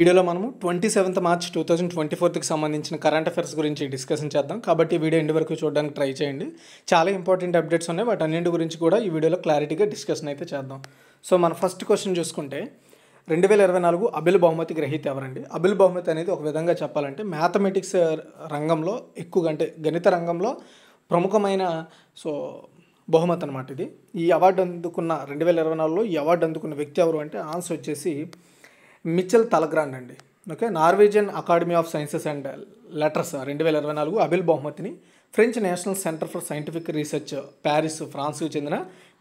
వీడియోలో మనము twenty seventh March two thousand twenty ఫోర్త్కి సంబంధించిన కరెంట్ అఫైర్స్ గురించి డిస్కషన్ చేద్దాం కాబట్టి వీడియో ఎండి వరకు చూడడానికి ట్రై చేయండి చాలా ఇంపార్టెంట్ అప్డేట్స్ ఉన్నాయి వాటి అన్నింటి గురించి కూడా ఈ వీడియోలో క్లారిటీగా డిస్కషన్ అయితే చేద్దాం సో మన ఫస్ట్ క్వశ్చన్ చూసుకుంటే రెండు వేల ఇరవై నాలుగు అబిల్ బహుమతి గ్రహీత ఎవరండి అభిల్ బహుమతి అనేది ఒక విధంగా చెప్పాలంటే మ్యాథమెటిక్స్ రంగంలో ఎక్కువగా అంటే గణిత రంగంలో ప్రముఖమైన సో బహుమతి అనమాట ఇది ఈ అవార్డు అందుకున్న రెండు వేల ఇరవై నాలుగులో ఈ అవార్డు అందుకున్న వ్యక్తి ఎవరు అంటే ఆన్సర్ వచ్చేసి మిచెల్ తలగ్రాండ్ అండి okay Norwegian Academy of Sciences and Letters రెండు వేల ఇరవై నాలుగు అబిల్ బహుమతిని French National Centre for Scientific Research Paris ఫ్రాన్స్కు చెందిన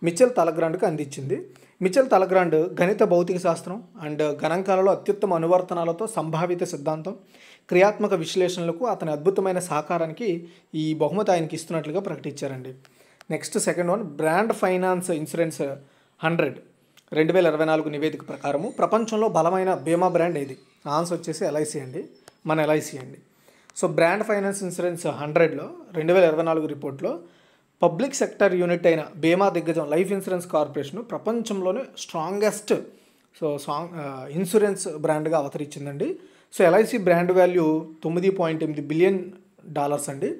మిచ్చల్ తలగ్రాండ్కు అందించింది మిచెల్ తలగ్రాండ్ గణిత భౌతిక శాస్త్రం అండ్ గణాంకాలలో అత్యుత్తమ అనువర్తనాలతో సంభావిత సిద్ధాంతం క్రియాత్మక విశ్లేషణలకు అతని అద్భుతమైన సహకారానికి ఈ బహుమతి ఆయనకి ఇస్తున్నట్లుగా ప్రకటించారండి next second one Brand Finance Insurance hundred రెండు వేల ఇరవై నాలుగు నివేదిక ప్రకారము ప్రపంచంలో బలమైన బీమా బ్రాండ్ ఏది ఆన్సర్ వచ్చేసి ఎల్ఐసి అండి మన ఎల్ఐసి అండి సో బ్రాండ్ ఫైనాన్స్ ఇన్సూరెన్స్ హండ్రెడ్లో రెండు వేల ఇరవై నాలుగు రిపోర్ట్లో పబ్లిక్ సెక్టర్ యూనిట్ అయిన బీమా దిగ్గజం లైఫ్ ఇన్సూరెన్స్ కార్పొరేషన్ ప్రపంచంలోనే స్ట్రాంగెస్ట్ సో సాంగ్ ఇన్సూరెన్స్ బ్రాండ్గా అవతరించిందండి సో ఎల్ఐసి బ్రాండ్ వాల్యూ తొమ్మిది పాయింట్ ఎనిమిది బిలియన్ డాలర్స్ అండి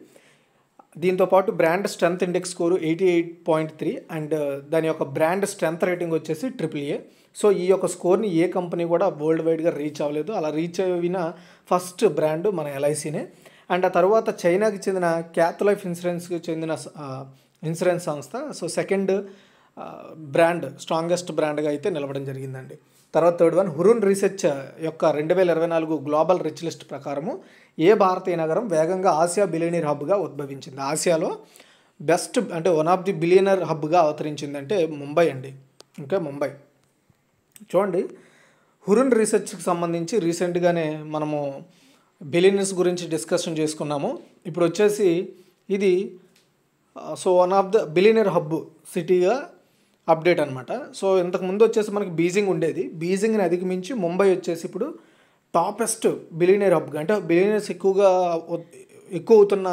దీంతోపాటు brand strength index score eighty eight point three and uh, దాని యొక్క బ్రాండ్ స్ట్రెంత్ రేటింగ్ వచ్చేసి ట్రిపుల్ ఏ సో ఈ యొక్క స్కోర్ని ఏ కంపెనీ కూడా వరల్డ్ వైడ్గా రీచ్ అవ్వలేదు అలా రీచ్ అయిన ఫస్ట్ బ్రాండ్ మన ఎల్ఐసీనే అండ్ ఆ తర్వాత చైనాకి చెందిన క్యాత్ లైఫ్ ఇన్సూరెన్స్కి చెందిన ఇన్సూరెన్స్ సంస్థ so second uh, brand strongest బ్రాండ్గా అయితే నిలవడం జరిగిందండి తర్వాత థర్డ్ వన్ హురూన్ రీసెర్చ్ యొక్క రెండు వేల ఇరవై నాలుగు గ్లోబల్ రిచ్ లిస్ట్ ప్రకారము ఏ భారతీయ నగరం వేగంగా ఆసియా బిలియనీర్ హబ్గా ఉద్భవించింది ఆసియాలో బెస్ట్ అంటే వన్ ఆఫ్ ది బిలియనర్ హబ్గా అవతరించిందంటే ముంబై అండి ఇంకా ముంబై చూడండి హురున్ రీసెర్చ్కి సంబంధించి రీసెంట్గానే మనము బిలియనర్స్ గురించి డిస్కషన్ చేసుకున్నాము ఇప్పుడు వచ్చేసి ఇది so one of the billionaire hub సిటీగా అప్డేట్ అనమాట సో ఇంతకుముందు వచ్చేసి మనకి బీజింగ్ ఉండేది బీజింగ్ని అధిగమించి ముంబై వచ్చేసి ఇప్పుడు టాపెస్ట్ బిలియనీర్ హబ్గా అంటే బిలియనీర్స్ ఎక్కువగా ఎక్కువ అవుతున్న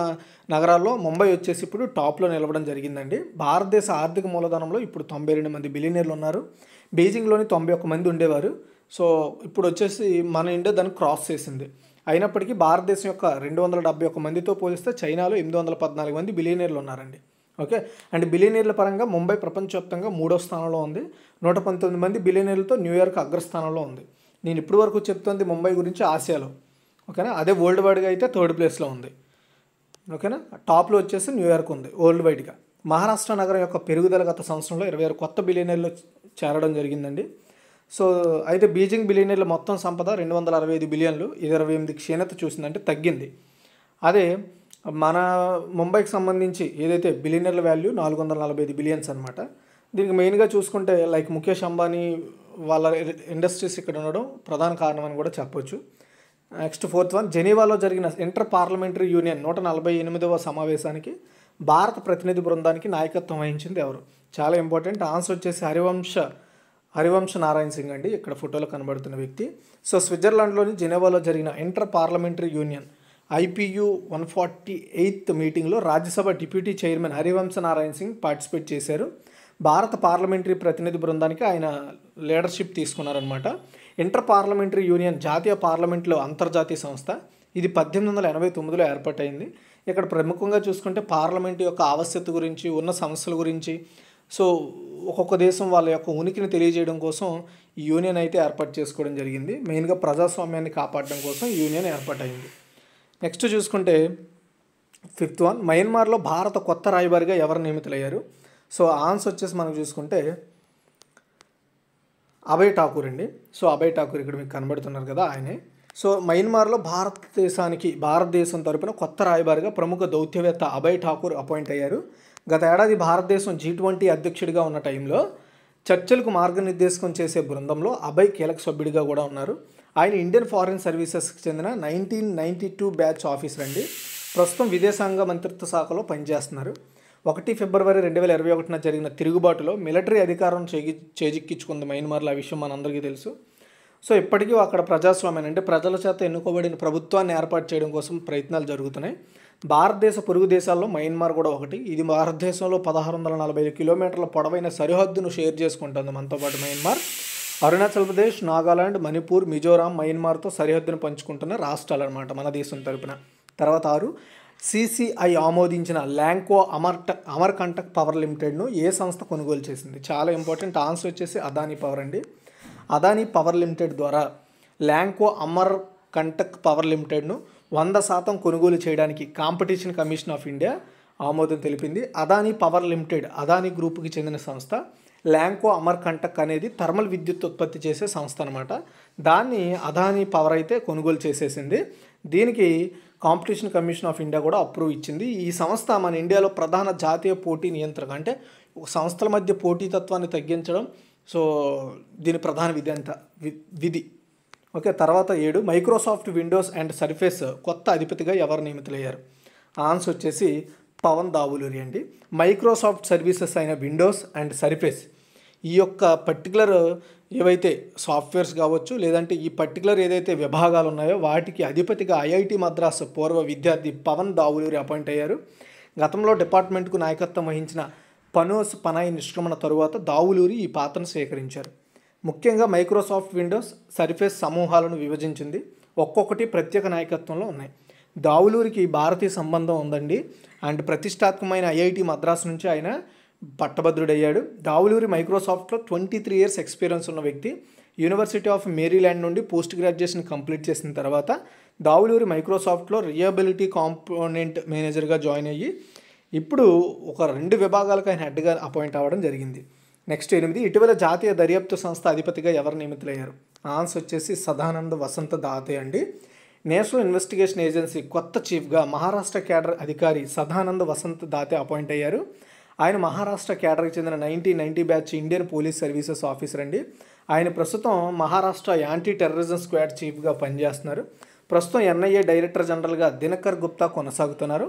నగరాల్లో ముంబై వచ్చేసి ఇప్పుడు టాప్లో నిలవడం జరిగిందండి భారతదేశ ఆర్థిక మూలధనంలో ఇప్పుడు తొంభై రెండు మంది బిలియనీర్లు ఉన్నారు బీజింగ్లోని తొంభై ఒక్క మంది ఉండేవారు సో ఇప్పుడు వచ్చేసి మన ఇండియా దాన్ని క్రాస్ చేసింది అయినప్పటికీ భారతదేశం యొక్క రెండు వందల డెబ్బై ఒక్క మందితో పోలిస్తే చైనాలో ఎనిమిది వందల పద్నాలుగు మంది బిలియనీర్లు ఉన్నారండి ఓకే అండ్ బిలియనీర్ల పరంగా ముంబై ప్రపంచవ్యాప్తంగా మూడో స్థానంలో ఉంది నూట పంతొమ్మిది మంది బిలియనీర్లతో న్యూయార్క్ అగ్రస్థానంలో ఉంది నేను ఇప్పటి వరకు చెప్తోంది ముంబై గురించి ఆసియాలో ఓకేనా అదే వరల్డ్ వైడ్గా అయితే థర్డ్ ప్లేస్లో ఉంది ఓకేనా టాప్లో వచ్చేసి న్యూయార్క్ ఉంది వరల్డ్ వైడ్గా మహారాష్ట్ర నగరం యొక్క పెరుగుదల గత సంవత్సరంలో ఇరవై ఆరు కొత్త బిలియనర్లు చేరడం జరిగిందండి సో అయితే బీజింగ్ బిలియనర్ల మొత్తం సంపద రెండు వందల అరవై ఐదు బిలియన్లు ఇది ఇరవై ఎనిమిది క్షీణత చూసిందంటే తగ్గింది అదే మన ముంబైకి సంబంధించి ఏదైతే బిలియనర్ల వాల్యూ నాలుగు వందల నలభై ఐదు బిలియన్స్ అనమాట దీనికి మెయిన్గా చూసుకుంటే లైక్ ముఖేష్ అంబానీ వాళ్ళ ఇండస్ట్రీస్ ఇక్కడ ఉండడం ప్రధాన కారణం అని కూడా చెప్పొచ్చు నెక్స్ట్ ఫోర్త్ వన్ జెనీవాలో జరిగిన ఇంటర్ పార్లమెంటరీ యూనియన్ నూట నలభై ఎనిమిదవ సమావేశానికి భారత ప్రతినిధి బృందానికి నాయకత్వం వహించింది ఎవరు చాలా ఇంపార్టెంట్ ఆన్సర్ వచ్చేసి హరివంశ హరివంశ నారాయణ సింగ్ అండి ఇక్కడ ఫోటోలో కనబడుతున్న వ్యక్తి సో స్విట్జర్లాండ్లోని జెనీవాలో జరిగిన Inter Parliamentary Union IPU one forty eighth మీటింగ్లో Rajya Sabha deputy chairman Harivansh Narayan Singh participate చేశారు భారత పార్లమెంటరీ ప్రతినిధి బృందానికి ఆయన లీడర్షిప్ తీసుకున్నారనమాట ఇంటర్ పార్లమెంటరీ యూనియన్ జాతీయ పార్లమెంట్లో అంతర్జాతీయ సంస్థ ఇది పద్దెనిమిది వందల ఎనభై తొమ్మిదిలో ఏర్పాటైంది ఇక్కడ ప్రముఖంగా చూసుకుంటే పార్లమెంట్ యొక్క ఆవశ్యత గురించి ఉన్న సమస్యల గురించి సో ఒక్కొక్క దేశం వాళ్ళ యొక్క ఉనికిని తెలియజేయడం కోసం ఈ యూనియన్ అయితే ఏర్పాటు చేసుకోవడం జరిగింది మెయిన్గా ప్రజాస్వామ్యాన్ని కాపాడడం కోసం యూనియన్ ఏర్పాటైంది నెక్స్ట్ చూసుకుంటే ఫిఫ్త్ వన్ మయన్మార్లో భారత కొత్త రాయబారిగా ఎవరు నియమితులయ్యారు సో ఆన్సర్ వచ్చేసి మనం చూసుకుంటే అభయ్ ఠాకూర్ అండి సో అభయ్ ఠాకూర్ ఇక్కడ మీకు కనబడుతున్నారు కదా ఆయనే సో మయన్మార్లో భారతదేశానికి భారతదేశం తరపున కొత్త రాయబారిగా ప్రముఖ దౌత్యవేత్త అభయ్ ఠాకూర్ అపాయింట్ అయ్యారు గత ఏడాది భారతదేశం జీ ట్వంటీ అధ్యక్షుడిగా ఉన్న టైంలో చర్చలకు మార్గనిర్దేశకం చేసే బృందంలో అభయ్ కీలక సభ్యుడిగా కూడా ఉన్నారు ఆయన ఇండియన్ ఫారిన్ సర్వీసెస్కి చెందిన nineteen ninety two batch officer అండి ప్రస్తుతం విదేశాంగ మంత్రిత్వ శాఖలో పనిచేస్తున్నారు ఒకటి ఫిబ్రవరి రెండు వేల ఇరవై ఒకటిన జరిగిన తిరుగుబాటులో మిలిటరీ అధికారం చేగి చేజిక్కించుకుంది మయన్మార్లో ఆ విషయం మనందరికీ తెలుసు సో ఇప్పటికీ అక్కడ ప్రజాస్వామ్యం అంటే ప్రజల చేత ఎన్నుకోబడిన ప్రభుత్వాన్ని ఏర్పాటు చేయడం కోసం ప్రయత్నాలు జరుగుతున్నాయి భారతదేశ పొరుగు దేశాల్లో మయన్మార్ కూడా ఒకటి ఇది భారతదేశంలో పదహారు వందల నలభై ఐదు కిలోమీటర్ల పొడవైన సరిహద్దును షేర్ చేసుకుంటుంది మనతో పాటు మయన్మార్ అరుణాచల్ ప్రదేశ్ నాగాలాండ్ మణిపూర్ మిజోరాం మయన్మార్తో సరిహద్దును పంచుకుంటున్న రాష్ట్రాలు అనమాట మన దేశం తరపున తర్వాత ఆరు సిసిఐ ఆమోదించిన ల్యాంకో అమర్ట అమర్కంటక్ పవర్ లిమిటెడ్ను ఏ సంస్థ కొనుగోలు చేసింది చాలా ఇంపార్టెంట్ ఆన్సర్ వచ్చేసి అదానీ పవర్ అండి అదానీ పవర్ లిమిటెడ్ ద్వారా ల్యాంకో అమర్ కంటక్ పవర్ లిమిటెడ్ను వంద శాతం కొనుగోలు చేయడానికి కాంపిటీషన్ కమిషన్ ఆఫ్ ఇండియా ఆమోదం తెలిపింది అదానీ పవర్ లిమిటెడ్ అదానీ గ్రూప్కి చెందిన సంస్థ ల్యాంకో అమర్ కంటక్ అనేది థర్మల్ విద్యుత్ ఉత్పత్తి చేసే సంస్థ అనమాట దాన్ని అదానీ పవర్ అయితే కొనుగోలు చేసేసింది దీనికి కాంపిటీషన్ కమిషన్ ఆఫ్ ఇండియా కూడా అప్రూవ్ ఇచ్చింది ఈ సంస్థ మన ఇండియాలో ప్రధాన జాతీయ పోటీ నియంత్రణ అంటే సంస్థల మధ్య పోటీతత్వాన్ని తగ్గించడం సో దీని ప్రధాన విధి అంత విధి ఓకే తర్వాత ఏడు మైక్రోసాఫ్ట్ విండోస్ అండ్ సర్ఫేస్ కొత్త అధిపతిగా ఎవరు నియమితులయ్యారు ఆన్సర్ వచ్చేసి పవన్ దావులూరి అండి మైక్రోసాఫ్ట్ సర్వీసెస్ అయిన విండోస్ అండ్ సర్ఫేస్ ఈ యొక్క పర్టికులర్ ఏవైతే సాఫ్ట్వేర్స్ కావచ్చు లేదంటే ఈ పర్టికులర్ ఏదైతే విభాగాలు ఉన్నాయో వాటికి అధిపతిగా ఐఐటి మద్రాసు పూర్వ విద్యార్థి పవన్ దావులూరి అపాయింట్ అయ్యారు గతంలో డిపార్ట్మెంట్కు నాయకత్వం వహించిన పనోస్ పనాయి నిష్క్రమణ తరువాత దావులూరి ఈ పాత్రను స్వీకరించారు ముఖ్యంగా మైక్రోసాఫ్ట్ విండోస్ సర్ఫేస్ సమూహాలను విభజించింది ఒక్కొక్కటి ప్రత్యేక నాయకత్వంలో ఉన్నాయి దావులూరికి భారతీయ సంబంధం ఉందండి అండ్ ప్రతిష్టాత్మకమైన ఐఐటి మద్రాసు నుంచి ఆయన పట్టభద్రుడయ్యాడు దావులూరి మైక్రోసాఫ్ట్లో ట్వంటీ త్రీ ఇయర్స్ ఎక్స్పీరియన్స్ ఉన్న వ్యక్తి యూనివర్సిటీ ఆఫ్ మేరీల్యాండ్ నుండి పోస్ట్ గ్రాడ్యుయేషన్ కంప్లీట్ చేసిన తర్వాత దావులూరి మైక్రోసాఫ్ట్లో రియబిలిటీ కాంపోనెంట్ మేనేజర్గా జాయిన్ అయ్యి ఇప్పుడు ఒక రెండు విభాగాలకు ఆయన హెడ్గా అపాయింట్ అవ్వడం జరిగింది నెక్స్ట్ ఎనిమిది ఇటీవల జాతీయ దర్యాప్తు సంస్థ అధిపతిగా ఎవరు నియమితులయ్యారు ఆన్సర్ వచ్చేసి సదానంద వసంత దాతే అండి నేషనల్ ఇన్వెస్టిగేషన్ ఏజెన్సీ కొత్త చీఫ్గా మహారాష్ట్ర క్యాడర్ అధికారి సదానంద వసంత దాతే అపాయింట్ అయ్యారు ఆయన మహారాష్ట్ర కేడర్కి చెందిన nineteen ninety batch Indian Police Services officer అండి ఆయన ప్రస్తుతం మహారాష్ట్ర యాంటీ టెర్రరిజం స్క్వాడ్ చీఫ్గా పనిచేస్తున్నారు ప్రస్తుతం ఎన్ఐఏ డైరెక్టర్ జనరల్గా దినకర్ గుప్తా కొనసాగుతున్నారు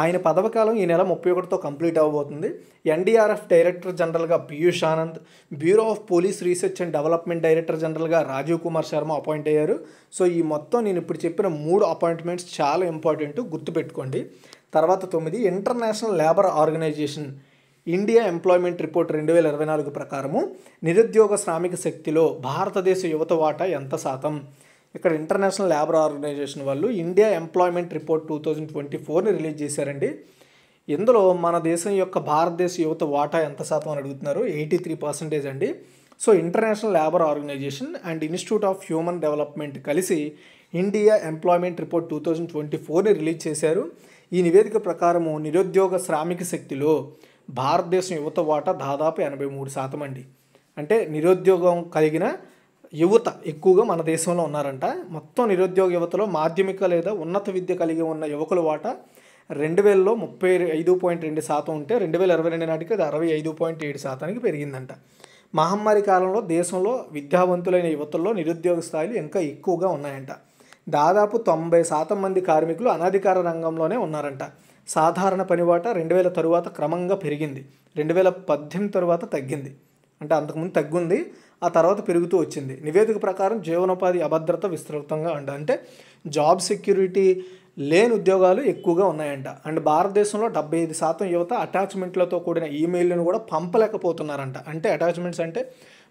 ఆయన పదవకాలం ఈ నెల ముప్పై ఒకటితో కంప్లీట్ అవ్వబోతుంది ఎన్డీఆర్ఎఫ్ డైరెక్టర్ జనరల్గా Piyush Anand Bureau of Police Research and Development director జనరల్గా రాజీవ్ కుమార్ శర్మ అపాయింట్ అయ్యారు సో ఈ మొత్తం నేను ఇప్పుడు చెప్పిన మూడు అపాయింట్మెంట్స్ చాలా ఇంపార్టెంట్ గుర్తుపెట్టుకోండి తర్వాత తొమ్మిది International Labour Organization India Employment Report రెండు వేల ఇరవై నాలుగు ప్రకారము నిరుద్యోగ శ్రామిక శక్తిలో భారతదేశ యువత వాటా ఎంత శాతం ఇక్కడ ఇంటర్నేషనల్ లేబర్ ఆర్గనైజేషన్ వాళ్ళు India Employment Report two thousand twenty ఫోర్ని రిలీజ్ చేశారండి ఇందులో మన దేశం యొక్క భారతదేశ యువత వాటా ఎంత శాతం అని అడుగుతున్నారు ఎయిటీ త్రీ పర్సెంటేజ్ అండి so International Labour Organization and Institute of Human Development కలిసి India Employment Report two thousand twenty ఫోర్ని రిలీజ్ చేశారు ఈ నివేదిక ప్రకారము నిరుద్యోగ శ్రామిక శక్తిలో భారతదేశం యువత వాటా దాదాపు ఎనభై మూడు శాతం అండి అంటే నిరుద్యోగం కలిగిన యువత ఎక్కువగా మన దేశంలో ఉన్నారంట మొత్తం నిరుద్యోగ యువతలో మాధ్యమిక లేదా ఉన్నత విద్య కలిగి ఉన్న యువకుల వాటా రెండు వేలలో ముప్పై ఐదు పాయింట్ రెండు శాతం ఉంటే రెండు వేల ఇరవై రెండు నాటికి అది అరవై ఐదు పాయింట్ ఏడు శాతానికి పెరిగిందంట మహమ్మారి కాలంలో దేశంలో విద్యావంతులైన యువతల్లో నిరుద్యోగ స్థాయిలు ఇంకా ఎక్కువగా ఉన్నాయంట దాదాపు తొంభై శాతం మంది కార్మికులు అనధికార రంగంలోనే ఉన్నారంట సాధారణ పనివాట రెండు వేల తరువాత క్రమంగా పెరిగింది రెండు వేల పద్దెనిమిది తరువాత తగ్గింది అంటే అంతకుముందు తగ్గుంది ఆ తర్వాత పెరుగుతూ వచ్చింది నివేదిక ప్రకారం జీవనోపాధి అభద్రత విస్తృతంగా అంట అంటే జాబ్ సెక్యూరిటీ లేని ఉద్యోగాలు ఎక్కువగా ఉన్నాయంట అండ్ భారతదేశంలో డెబ్బై ఐదు శాతం యువత అటాచ్మెంట్లతో కూడిన ఈమెయిల్ను కూడా పంపలేకపోతున్నారంట అంటే అటాచ్మెంట్స్ అంటే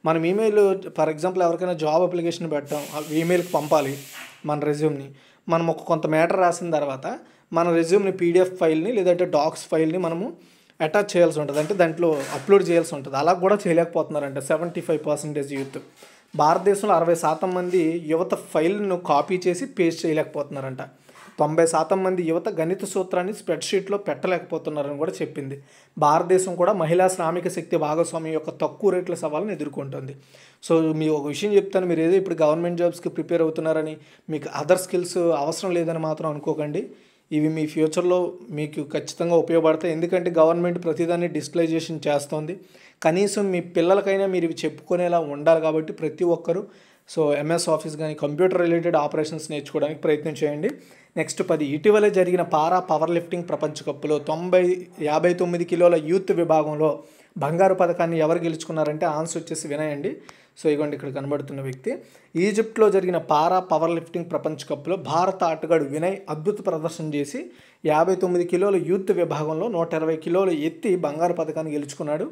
మనం ఈమెయిల్ ఫర్ ఎగ్జాంపుల్ ఎవరికైనా జాబ్ అప్లికేషన్ పెట్టాం ఈమెయిల్కి పంపాలి మన రెజ్యూమ్ని మనం ఒక కొంత మ్యాటర్ రాసిన తర్వాత మన రెజ్యూమ్ని పీడిఎఫ్ ఫైల్ని లేదంటే డాక్స్ ఫైల్ని మనము అటాచ్ చేయాల్సి ఉంటుంది అంటే దాంట్లో అప్లోడ్ చేయాల్సి ఉంటుంది అలా కూడా చేయలేకపోతున్నారంట సెవెంటీ ఫైవ్ పర్సెంటేజ్ యూత్ భారతదేశంలో అరవై శాతం మంది యువత ఫైల్ను కాపీ చేసి పేస్ట్ చేయలేకపోతున్నారంట తొంభై శాతం మంది యువత గణిత సూత్రాన్ని స్ప్రెడ్షీట్లో పెట్టలేకపోతున్నారని కూడా చెప్పింది భారతదేశం కూడా మహిళా శ్రామిక శక్తి భాగస్వామ్యం యొక్క తక్కువ రేట్ల సవాళ్ళను ఎదుర్కొంటుంది సో మీ ఒక విషయం చెప్తాను మీరు ఏదో ఇప్పుడు గవర్నమెంట్ జాబ్స్కి ప్రిపేర్ అవుతున్నారని మీకు అదర్ స్కిల్స్ అవసరం లేదని మాత్రం అనుకోకండి ఇవి మీ ఫ్యూచర్లో మీకు ఖచ్చితంగా ఉపయోగపడతాయి ఎందుకంటే గవర్నమెంట్ ప్రతిదాన్ని డిజిటలైజేషన్ చేస్తుంది కనీసం మీ పిల్లలకైనా మీరు ఇవి చెప్పుకునేలా ఉండాలి కాబట్టి ప్రతి ఒక్కరూ సో ఎంఎస్ ఆఫీస్ కానీ కంప్యూటర్ రిలేటెడ్ ఆపరేషన్స్ నేర్చుకోవడానికి ప్రయత్నం చేయండి నెక్స్ట్ పది ఇటీవలే జరిగిన పారా పవర్ లిఫ్టింగ్ ప్రపంచ కప్లో తొంభై యాభై తొమ్మిది కిలోల యూత్ విభాగంలో బంగారు పథకాన్ని ఎవరు గెలుచుకున్నారంటే ఆన్సర్ వచ్చేసి అండి సో ఇగోండి ఇక్కడ కనబడుతున్న వ్యక్తి ఈజిప్ట్లో జరిగిన పారా పవర్ లిఫ్టింగ్ ప్రపంచ కప్లో భారత ఆటగాడు వినయ్ అద్భుత ప్రదర్శన చేసి యాభై తొమ్మిది కిలోల యూత్ విభాగంలో నూట ఇరవై కిలోలు ఎత్తి బంగారు పథకాన్ని గెలుచుకున్నాడు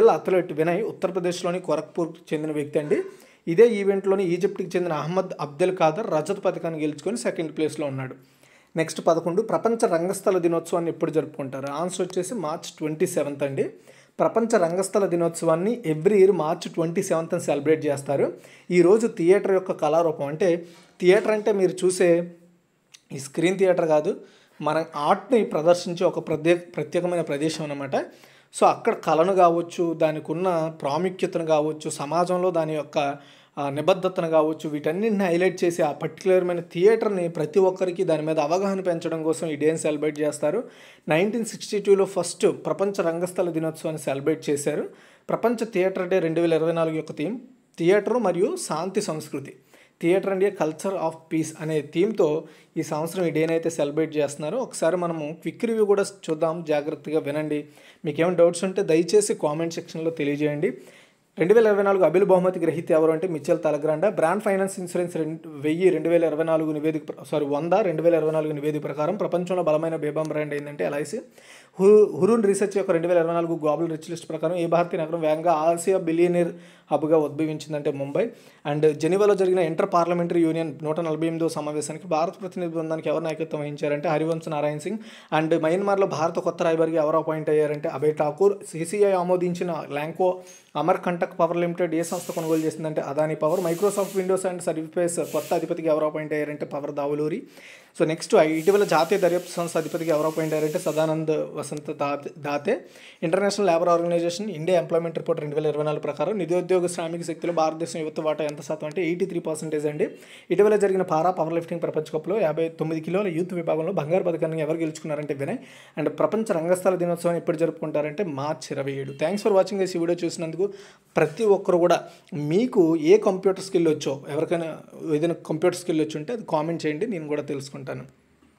ఏళ్ళ అథ్లెట్ వినయ్ ఉత్తరప్రదేశ్లోని కొరక్పూర్కు చెందిన వ్యక్తి అండి ఇదే ఈవెంట్లోని ఈజిప్ట్కి చెందిన అహ్మద్ అబ్దుల్ ఖాదర్ రజత పథకాన్ని గెలుచుకొని సెకండ్ ప్లేస్లో ఉన్నాడు నెక్స్ట్ పదకొండు ప్రపంచ రంగస్థల దినోత్సవాన్ని ఎప్పుడు జరుపుకుంటారు ఆన్సర్ వచ్చేసి మార్చ్ ట్వంటీ సెవెంత్ అండి ప్రపంచ రంగస్థల దినోత్సవాన్ని ఎవ్రీ ఇయర్ మార్చ్ ట్వంటీ సెవెంత్న సెలబ్రేట్ చేస్తారు ఈరోజు థియేటర్ యొక్క కళారూపం అంటే థియేటర్ అంటే మీరు చూసే ఈ స్క్రీన్ థియేటర్ కాదు మన ఆర్ట్ని ప్రదర్శించే ఒక ప్రత్యేక ప్రత్యేకమైన ప్రదేశం అనమాట సో అక్కడ కళను కావచ్చు దానికి ఉన్న ప్రాముఖ్యతను కావచ్చు సమాజంలో దాని యొక్క నిబద్ధతను కావచ్చు వీటన్నింటిని హైలైట్ చేసి ఆ పర్టికులర్మైన థియేటర్ని ప్రతి ఒక్కరికి దాని మీద అవగాహన పెంచడం కోసం ఈ డేని సెలబ్రేట్ చేస్తారు నైన్టీన్ సిక్స్టీ టూలో ఫస్ట్ ప్రపంచ రంగస్థల దినోత్సవాన్ని సెలబ్రేట్ చేశారు ప్రపంచ థియేటర్ డే రెండు వేల ఇరవై నాలుగు యొక్క థీమ్ థియేటరు మరియు శాంతి సంస్కృతి theatre and culture of peace అనే థీమ్తో ఈ సంవత్సరం ఈ డేని అయితే సెలబ్రేట్ చేస్తున్నారు ఒకసారి మనము క్విక్ రివ్యూ కూడా చూద్దాం జాగ్రత్తగా వినండి మీకేమైనా డౌట్స్ ఉంటే దయచేసి కామెంట్ సెక్షన్లో తెలియజేయండి రెండు వేల ఇరవై నాలుగు అభిల బహుమతి గ్రహీత ఎవరు అంటే Michel Talagrand Brand Finance Insurance రెండు వెయ్యి రెండు వేల ఇరవై నాలుగు నివేదిక సారీ వంద రెండు వేల ఇరవై నాలుగు నివేదిక ప్రకారం ప్రపంచంలో బలమైన బేబాం బ్రాండ్ ఏంటంటే హు హురున్ రీసెర్చ్ యొక్క రెండు వేల ఇరవై నాలుగు గ్లోబల్ రిచ్ లిస్ట్ ప్రకారం ఏ భారతీయ నగరం వేగంగా ఆసియా బిలియనీర్ హబ్గా ఉద్భవించిందంటే ముంబై అండ్ జెనీవాలో జరిగిన ఇంటర్ పార్లమెంటరీ యూనియన్ నూట నలభై ఎనిమిదో సమావేశానికి భారత ప్రతినిధి బృందానికి ఎవరు నాయకత్వం వహించారంటే హరివంశ్ నారాయణ సింగ్ అండ్ మయన్మార్లో భారత కొత్త రాయబారికి ఎవరు అపాయింట్ అయ్యారంటే అభయ్ ఠాకూర్ సిసిఐ ఆమోదించిన ల్యాంకో అమర్కంట కర్ణాటక పవర్ లిమిటెడ్ ఏ సంస్థ కొనుగోలు చేసిందంటే Adani Power Microsoft Windows and services కొత్త అధిపతికి ఎవరు అపాయింట్ అయ్యారంటే పవర్ దావులూరి సో నెక్స్ట్ ఇటీవల జాతీయ దర్యాప్తు సంస్థ అధిపతిగా ఎవరు అయిండారంటే Sadanand Vasant Date International Labour Organization India Employment Report రెండు వేల ఇరవై నాలుగు ప్రకారం నిరుద్యోగ శ్రామిక శక్తిలో భారతదేశం యువత వాటా ఎంత శాతం అంటే ఎయిటీ త్రీ పర్సెంటేజ్ అండి ఇటీవల జరిగిన పారా పవర్ లిఫ్టింగ్ ప్రపంచ కప్లో యాభై తొమ్మిది కిలోల యూత్ విభాగంలో బంగారు పథకాన్ని ఎవరు గెలుచుకున్నారంటే వినయ్ అండ్ ప్రపంచ రంగస్థల దినోత్సవం ఎప్పుడు జరుపుకుంటారంటే మార్చి ఇరవై ఏడు థ్యాంక్స్ ఫర్ వాచింగ్ ఈ వీడియో చూసినందుకు ప్రతి ఒక్కరు కూడా మీకు ఏ కంప్యూటర్ స్కిల్ వచ్చో ఎవరికైనా ఏదైనా కంప్యూటర్ స్కిల్ వచ్చి ఉంటే అది కామెంట్ చేయండి నేను కూడా తెలుసుకుంటాను ఉంటాను